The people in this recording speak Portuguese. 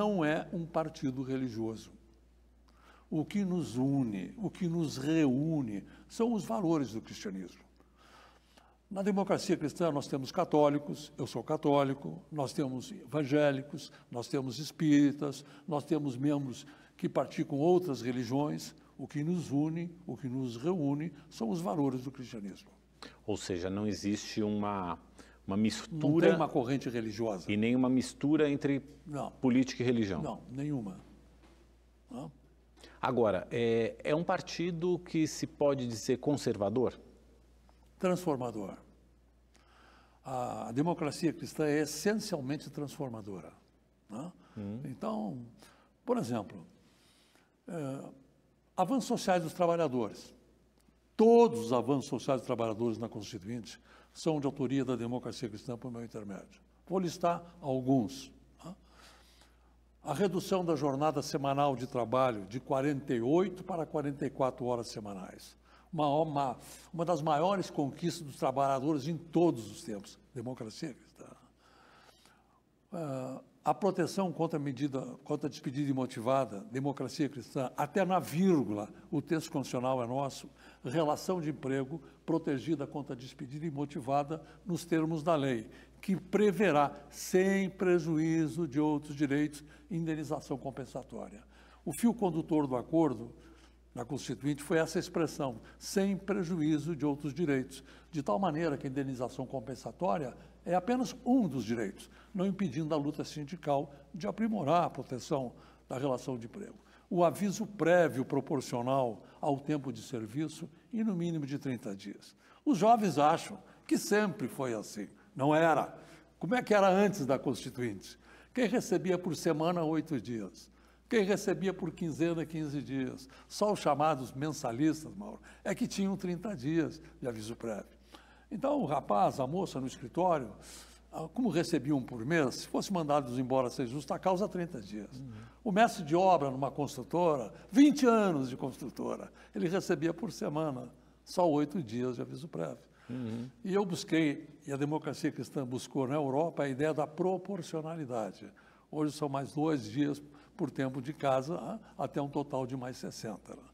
não é um partido religioso. O que nos une, o que nos reúne, são os valores do cristianismo. Na democracia cristã, nós temos católicos, eu sou católico, nós temos evangélicos, nós temos espíritas, nós temos membros que praticam outras religiões. O que nos une, o que nos reúne, são os valores do cristianismo. Ou seja, não existe uma uma mistura. Não tem uma corrente religiosa. E nem uma mistura entre não. política e religião. Não, nenhuma. Não. Agora, é, é um partido que se pode dizer conservador? Transformador. A democracia cristã é essencialmente transformadora. Né? Hum. Então, por exemplo, é, avanços sociais dos trabalhadores. Todos os avanços sociais dos trabalhadores na Constituinte são de autoria da democracia cristã por meu intermédio. Vou listar alguns. Tá? A redução da jornada semanal de trabalho de 48 para 44 horas semanais. Uma, uma, uma das maiores conquistas dos trabalhadores em todos os tempos. Democracia cristã a proteção contra a medida, contra a despedida imotivada, democracia cristã, até na vírgula, o texto constitucional é nosso, relação de emprego protegida contra a despedida imotivada nos termos da lei, que preverá, sem prejuízo de outros direitos, indenização compensatória. O fio condutor do acordo na Constituinte foi essa expressão, sem prejuízo de outros direitos, de tal maneira que a indenização compensatória é apenas um dos direitos, não impedindo a luta sindical de aprimorar a proteção da relação de emprego. O aviso prévio proporcional ao tempo de serviço e no mínimo de 30 dias. Os jovens acham que sempre foi assim. Não era. Como é que era antes da Constituinte? Quem recebia por semana, oito dias. Quem recebia por quinzena, 15 dias. Só os chamados mensalistas, Mauro, é que tinham 30 dias de aviso prévio. Então, o rapaz, a moça no escritório, ah, como recebiam um por mês, se fossem mandados embora sem justa causa, 30 dias. Uhum. O mestre de obra numa construtora, 20 anos de construtora, ele recebia por semana só oito dias de aviso prévio. Uhum. E eu busquei, e a democracia cristã buscou na Europa, a ideia da proporcionalidade. Hoje são mais dois dias por tempo de casa, ah, até um total de mais 60.